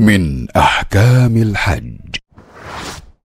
من أحكام الحج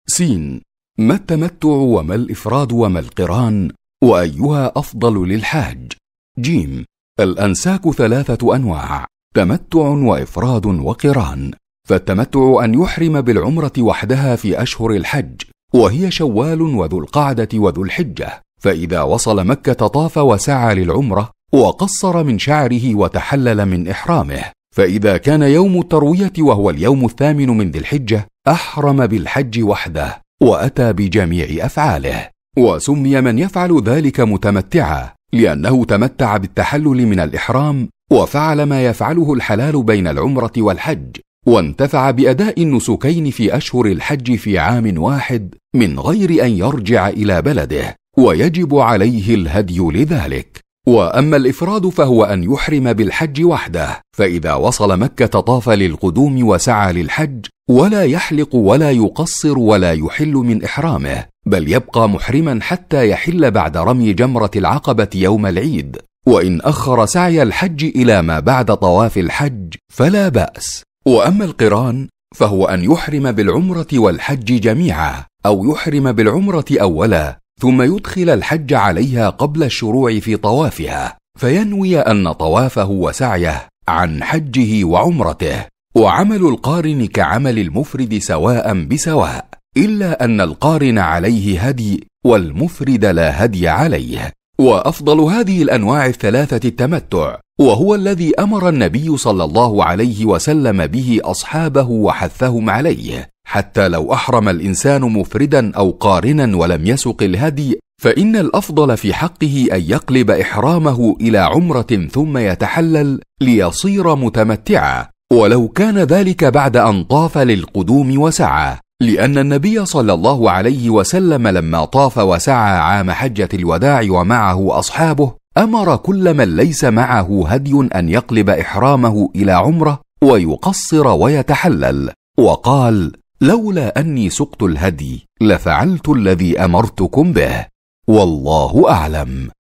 سين ما التمتع وما الإفراد وما القران وأيها أفضل للحاج جيم الأنساك ثلاثة أنواع تمتع وإفراد وقران فالتمتع أن يحرم بالعمرة وحدها في أشهر الحج وهي شوال وذو القعدة وذو الحجة فإذا وصل مكة طاف وسعى للعمرة وقصر من شعره وتحلل من إحرامه فاذا كان يوم الترويه وهو اليوم الثامن من ذي الحجه احرم بالحج وحده واتى بجميع افعاله وسمي من يفعل ذلك متمتعا لانه تمتع بالتحلل من الاحرام وفعل ما يفعله الحلال بين العمره والحج وانتفع باداء النسكين في اشهر الحج في عام واحد من غير ان يرجع الى بلده ويجب عليه الهدي لذلك واما الافراد فهو ان يحرم بالحج وحده فاذا وصل مكه طاف للقدوم وسعى للحج ولا يحلق ولا يقصر ولا يحل من احرامه بل يبقى محرما حتى يحل بعد رمي جمره العقبه يوم العيد وان اخر سعي الحج الى ما بعد طواف الحج فلا باس واما القران فهو ان يحرم بالعمره والحج جميعا او يحرم بالعمره اولا ثم يدخل الحج عليها قبل الشروع في طوافها فينوي ان طوافه وسعيه عن حجه وعمرته وعمل القارن كعمل المفرد سواء بسواء الا ان القارن عليه هدي والمفرد لا هدي عليه وافضل هذه الانواع الثلاثه التمتع وهو الذي امر النبي صلى الله عليه وسلم به اصحابه وحثهم عليه حتى لو احرم الانسان مفردا او قارنا ولم يسق الهدي فان الافضل في حقه ان يقلب احرامه الى عمره ثم يتحلل ليصير متمتعا ولو كان ذلك بعد ان طاف للقدوم وسعى لان النبي صلى الله عليه وسلم لما طاف وسعى عام حجه الوداع ومعه اصحابه امر كل من ليس معه هدي ان يقلب احرامه الى عمره ويقصر ويتحلل وقال لولا اني سقت الهدي لفعلت الذي امرتكم به والله اعلم